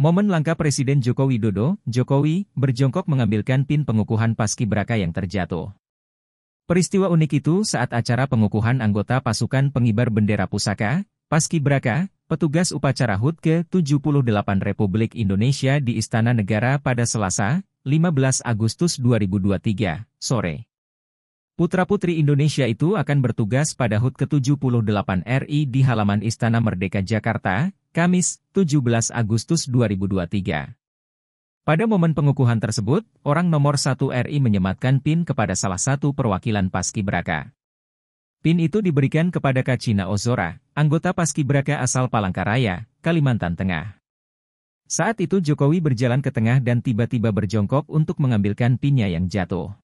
Momen langka Presiden Joko Widodo, Jokowi, berjongkok mengambilkan pin pengukuhan Paskibraka yang terjatuh. Peristiwa unik itu saat acara pengukuhan anggota pasukan pengibar bendera pusaka, Paskibraka, petugas upacara HUT ke-78 Republik Indonesia di Istana Negara pada Selasa, 15 Agustus 2023, sore. Putra-putri Indonesia itu akan bertugas pada HUT ke-78 RI di halaman Istana Merdeka Jakarta, Kamis, 17 Agustus 2023. Pada momen pengukuhan tersebut, orang nomor 1 RI menyematkan PIN kepada salah satu perwakilan Paskibraka. PIN itu diberikan kepada Kacina Ozora, anggota Paskibraka asal Palangkaraya, Kalimantan Tengah. Saat itu Jokowi berjalan ke tengah dan tiba-tiba berjongkok untuk mengambilkan pinnya yang jatuh.